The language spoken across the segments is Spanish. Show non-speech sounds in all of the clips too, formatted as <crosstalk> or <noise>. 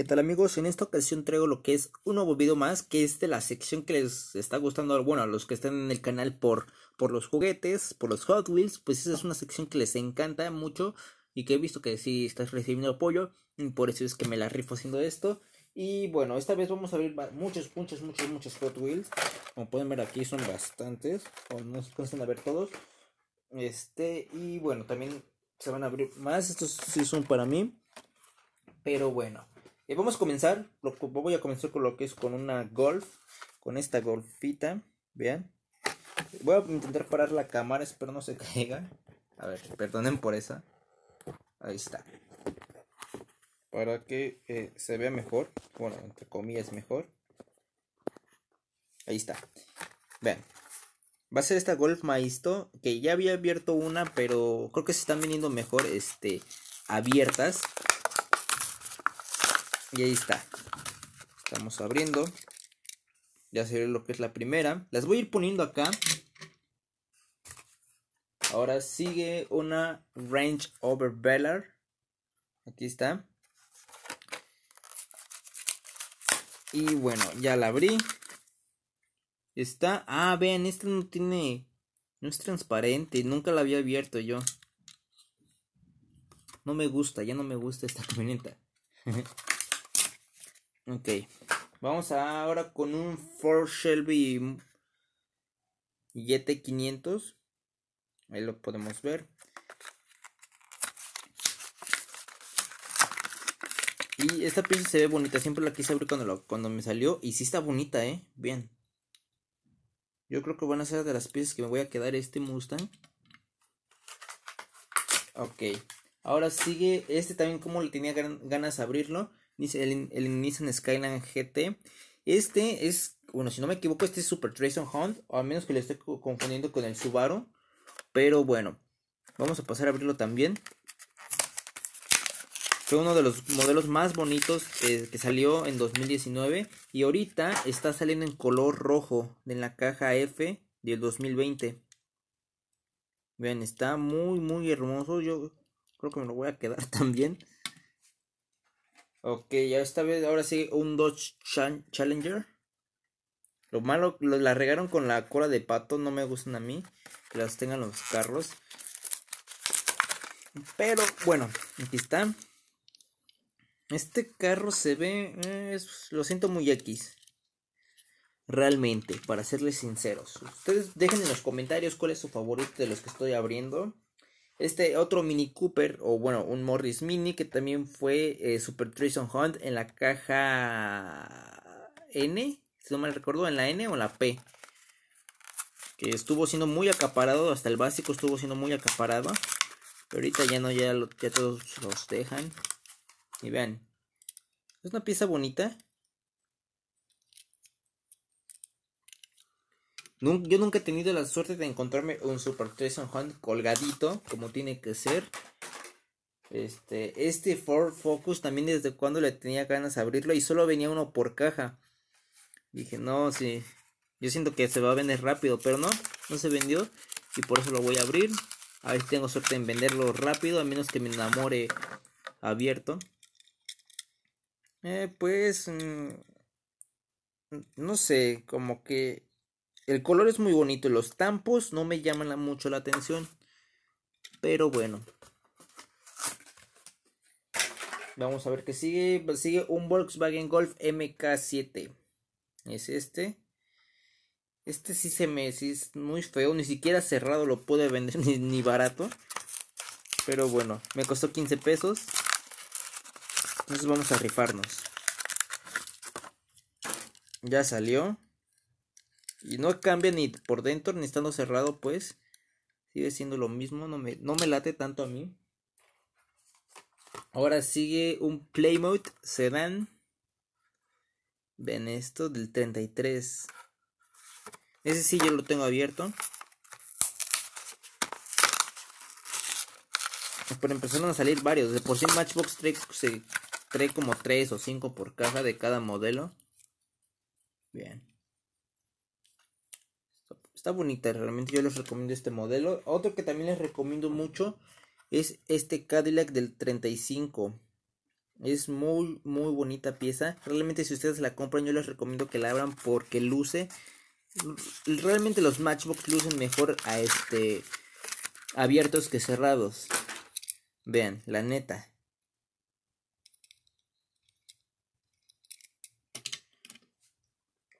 ¿Qué tal amigos? En esta ocasión traigo lo que es un nuevo video más, que es de la sección que les está gustando, bueno, a los que están en el canal por, por los juguetes, por los Hot Wheels, pues esa es una sección que les encanta mucho y que he visto que sí estás recibiendo apoyo, por eso es que me la rifo haciendo esto. Y bueno, esta vez vamos a abrir muchos, muchos, muchos, muchos Hot Wheels. Como pueden ver aquí son bastantes, o no se cansan a ver todos. Este, y bueno, también se van a abrir más, estos sí son para mí. Pero bueno. Eh, vamos a comenzar, voy a comenzar con lo que es con una golf, con esta golfita, vean. Voy a intentar parar la cámara, espero no se caiga. A ver, perdonen por esa. Ahí está. Para que eh, se vea mejor. Bueno, entre comillas mejor. Ahí está. Vean. Va a ser esta Golf Maisto. Que ya había abierto una. Pero creo que se están viniendo mejor. Este. Abiertas. Y ahí está. Estamos abriendo. Ya se ve lo que es la primera. Las voy a ir poniendo acá. Ahora sigue una Range Over Velar. Aquí está. Y bueno, ya la abrí. Está. Ah, vean, esta no tiene. No es transparente. Nunca la había abierto yo. No me gusta, ya no me gusta esta camioneta. <laughs> Ok. Vamos ahora con un Ford Shelby YT500. Ahí lo podemos ver. Y esta pieza se ve bonita. Siempre la quise abrir cuando, cuando me salió. Y si está bonita, ¿eh? Bien. Yo creo que van a ser de las piezas que me voy a quedar este Mustang. Ok. Ahora sigue este también como le tenía ganas de abrirlo el, el Nissan Skyline GT. Este es, bueno, si no me equivoco, este es Super Tracer Hunt, o al menos que le esté confundiendo con el Subaru. Pero bueno, vamos a pasar a abrirlo también. Fue uno de los modelos más bonitos eh, que salió en 2019 y ahorita está saliendo en color rojo en la caja F del 2020. Vean, está muy, muy hermoso. Yo creo que me lo voy a quedar <laughs> también. Ok, ya esta vez, ahora sí, un Dodge Challenger. Lo malo, la regaron con la cola de pato, no me gustan a mí que las tengan los carros. Pero bueno, aquí está. Este carro se ve, eh, lo siento muy X. Realmente, para serles sinceros. Ustedes dejen en los comentarios cuál es su favorito de los que estoy abriendo. Este otro Mini Cooper, o bueno, un Morris Mini, que también fue eh, Super Treason Hunt en la caja N, si no mal recuerdo, en la N o la P. Que estuvo siendo muy acaparado, hasta el básico estuvo siendo muy acaparado. Pero ahorita ya no, ya, ya todos los dejan. Y vean, es una pieza bonita. yo nunca he tenido la suerte de encontrarme un Super San Juan colgadito, como tiene que ser. Este, este Ford Focus también desde cuando le tenía ganas de abrirlo y solo venía uno por caja. Dije, no, sí. Yo siento que se va a vender rápido, pero no, no se vendió y por eso lo voy a abrir. A ver si tengo suerte en venderlo rápido, a menos que me enamore abierto. Eh, pues, mm, no sé, como que el color es muy bonito y los tampos no me llaman mucho la atención. Pero bueno. Vamos a ver qué sigue. Sigue un Volkswagen Golf MK7. Es este. Este sí se me sí es muy feo. Ni siquiera cerrado lo pude vender <laughs> ni, ni barato. Pero bueno, me costó 15 pesos. Entonces vamos a rifarnos. Ya salió. Y no cambia ni por dentro, ni estando cerrado, pues. Sigue siendo lo mismo, no me, late tanto a mí. Ahora sigue un play mode Sedan. Ven esto, del 33. Ese sí yo lo tengo abierto. Pero empezaron a salir varios. De por sí Matchbox trae, como 3 o 5 por caja de cada modelo. Bien. Está bonita, realmente yo les recomiendo este modelo. Otro que también les recomiendo mucho es este Cadillac del 35. Es muy, muy bonita pieza. Realmente si ustedes la compran yo les recomiendo que la abran porque luce. Realmente los Matchbox lucen mejor a este abiertos que cerrados. Vean, la neta.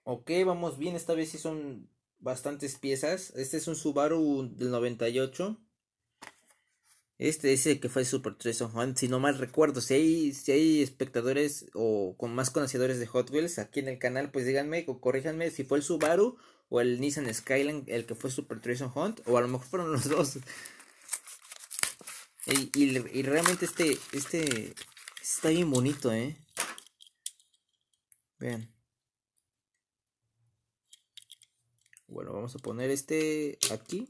Ok, vamos bien. Esta vez sí son bastantes piezas. Este es un Subaru del 98. Este es el que fue Super Hunt Si no mal recuerdo, si hay, si hay espectadores o con más conocedores de Hot Wheels aquí en el canal, pues díganme o corríjanme si fue el Subaru o el Nissan Skyline el que fue Super Treasure Hunt, o a lo mejor fueron los dos. Y, realmente este, este está bien bonito, eh. Vean. Bueno, vamos a poner este aquí.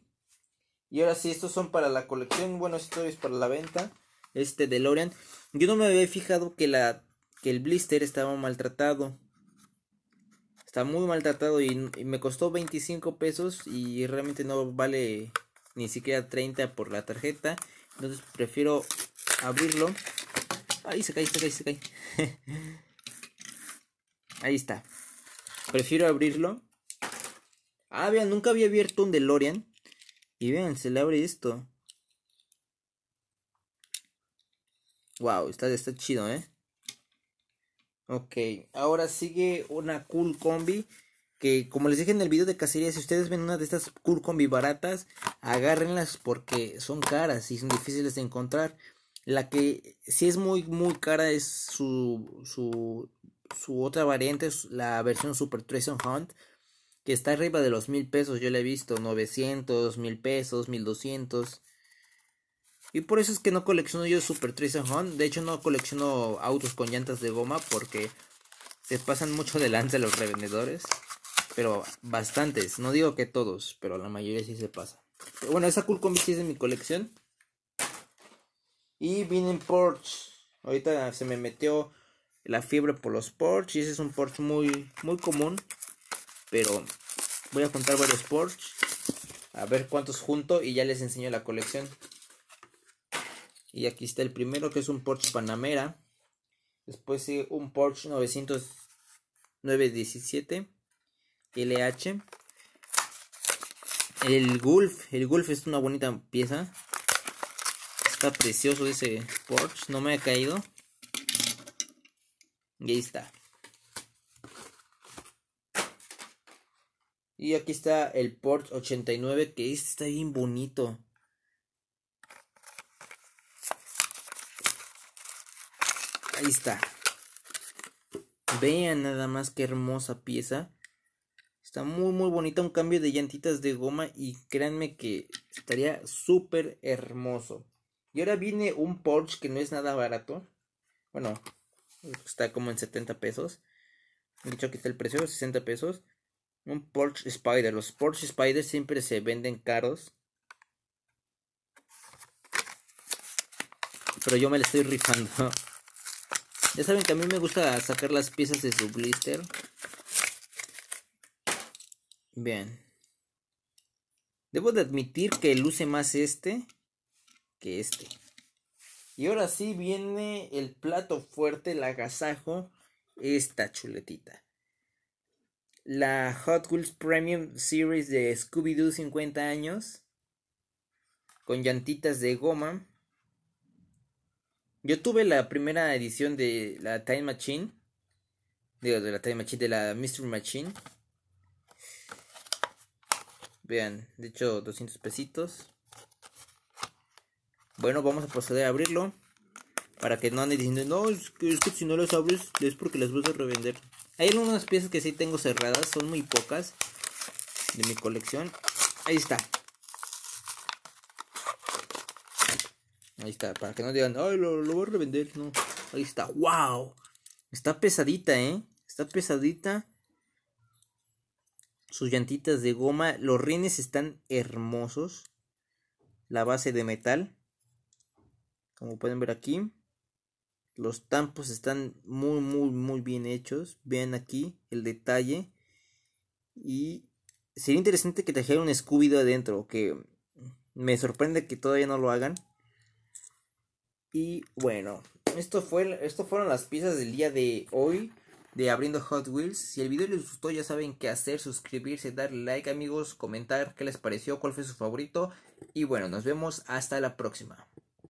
Y ahora sí, estos son para la colección. Bueno, esto es para la venta. Este de Lorian. Yo no me había fijado que, la, que el blister estaba maltratado. Está muy maltratado y, y me costó 25 pesos y realmente no vale ni siquiera 30 por la tarjeta. Entonces prefiero abrirlo. Ahí se cae, se cae, se cae. <laughs> Ahí está. Prefiero abrirlo Ah, vean, nunca había abierto un DeLorean. Y vean, se le abre esto. Wow, está, está chido, ¿eh? Ok, ahora sigue una cool combi. Que como les dije en el video de cacería, si ustedes ven una de estas cool combi baratas, agárrenlas porque son caras y son difíciles de encontrar. La que sí es muy, muy cara es su, su, otra variante, la versión Super Treasure Hunt está arriba de los mil pesos. Yo le he visto 900, mil pesos, 1200. Y por eso es que no colecciono yo Super Tracer Hunt. De hecho, no colecciono autos con llantas de goma porque se pasan mucho delante los revendedores. Pero bastantes, no digo que todos, pero la mayoría sí se pasa. bueno, esa Cool Combi sí es de mi colección. Y vienen Porsche. Ahorita se me metió la fiebre por los Porsche. Y ese es un Porsche muy, muy común. Pero Voy a contar varios Porsche. A ver cuántos junto y ya les enseño la colección. Y aquí está el primero que es un Porsche Panamera. Después sigue un Porsche 917 LH. El Gulf. El Gulf es una bonita pieza. Está precioso ese Porsche. No me ha caído. Y ahí está. Y aquí está el Porsche 89 que este está bien bonito. Ahí está. Vean nada más qué hermosa pieza. Está muy muy bonita, un cambio de llantitas de goma y créanme que estaría súper hermoso. Y ahora viene un Porsche que no es nada barato. Bueno, está como en 70 pesos. De hecho, aquí está el precio, 60 pesos. Un Porsche Spider. Los Porsche Spiders siempre se venden caros. Pero yo me la estoy rifando. <laughs> Ya saben que a mí me gusta sacar las piezas de su blister. Bien. Debo de admitir que luce más este que este. Y ahora sí viene el plato fuerte, el agasajo, esta chuletita la Hot Wheels Premium Series de Scooby-Doo 50 años con llantitas de goma. Yo tuve la primera edición de la Time Machine, digo, de la Time Machine, de la Mystery Machine. Vean, de hecho, 200 pesitos. Bueno, vamos a proceder a abrirlo para que no anden diciendo, no, es que, si no las abres es porque las vas a revender. Hay algunas piezas que sí tengo cerradas, son muy pocas de mi colección. Ahí está. Ahí está, para que no digan, ay, lo, lo voy a revender. No, ahí está, wow. Está pesadita, ¿eh? Está pesadita. Sus llantitas de goma, los rines están hermosos. La base de metal, como pueden ver aquí. Los tampos están muy, muy, muy bien hechos. Vean aquí el detalle. Y sería interesante que trajeran un scooby adentro. Que me sorprende que todavía no lo hagan. Y bueno, esto, fue, fueron las piezas del día de hoy de Abriendo Hot Wheels. Si el video les gustó, ya saben qué hacer: suscribirse, dar like, amigos, comentar qué les pareció, cuál fue su favorito. Y bueno, nos vemos hasta la próxima.